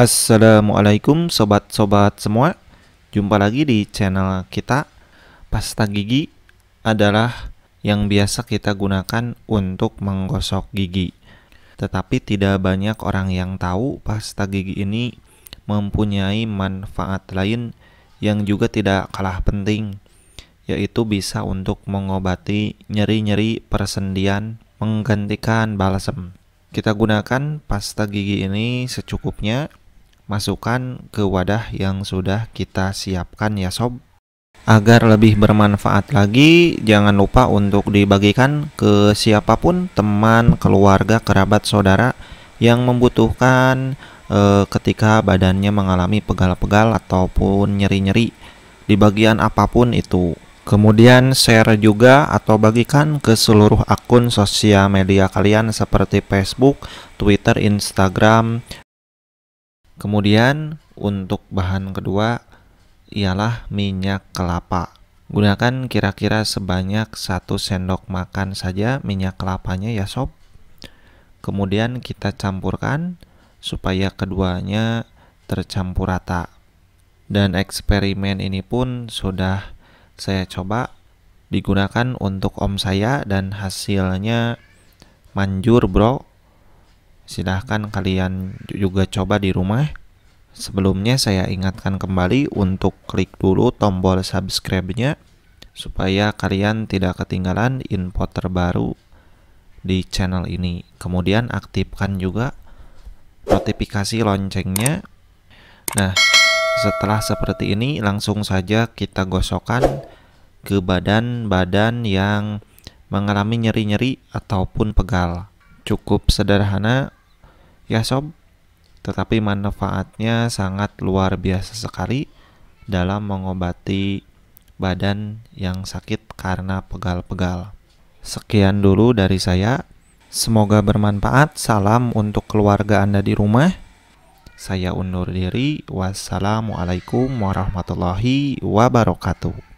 Assalamualaikum sobat-sobat semua Jumpa lagi di channel kita Pasta gigi adalah yang biasa kita gunakan untuk menggosok gigi Tetapi tidak banyak orang yang tahu pasta gigi ini mempunyai manfaat lain yang juga tidak kalah penting Yaitu bisa untuk mengobati nyeri-nyeri persendian menggantikan balsem kita gunakan pasta gigi ini secukupnya masukkan ke wadah yang sudah kita siapkan ya sob. Agar lebih bermanfaat lagi, jangan lupa untuk dibagikan ke siapapun teman, keluarga, kerabat, saudara yang membutuhkan e, ketika badannya mengalami pegal-pegal ataupun nyeri-nyeri di bagian apapun itu. Kemudian share juga atau bagikan ke seluruh akun sosial media kalian seperti Facebook, Twitter, Instagram, Kemudian untuk bahan kedua ialah minyak kelapa. Gunakan kira-kira sebanyak satu sendok makan saja minyak kelapanya ya sob. Kemudian kita campurkan supaya keduanya tercampur rata. Dan eksperimen ini pun sudah saya coba digunakan untuk om saya dan hasilnya manjur bro. Silahkan kalian juga coba di rumah. Sebelumnya saya ingatkan kembali untuk klik dulu tombol subscribe-nya supaya kalian tidak ketinggalan info terbaru di channel ini. Kemudian aktifkan juga notifikasi loncengnya. Nah, setelah seperti ini langsung saja kita gosokkan ke badan-badan yang mengalami nyeri-nyeri ataupun pegal. Cukup sederhana ya sob, tetapi manfaatnya sangat luar biasa sekali dalam mengobati badan yang sakit karena pegal-pegal. Sekian dulu dari saya. Semoga bermanfaat. Salam untuk keluarga Anda di rumah. Saya undur diri. Wassalamualaikum warahmatullahi wabarakatuh.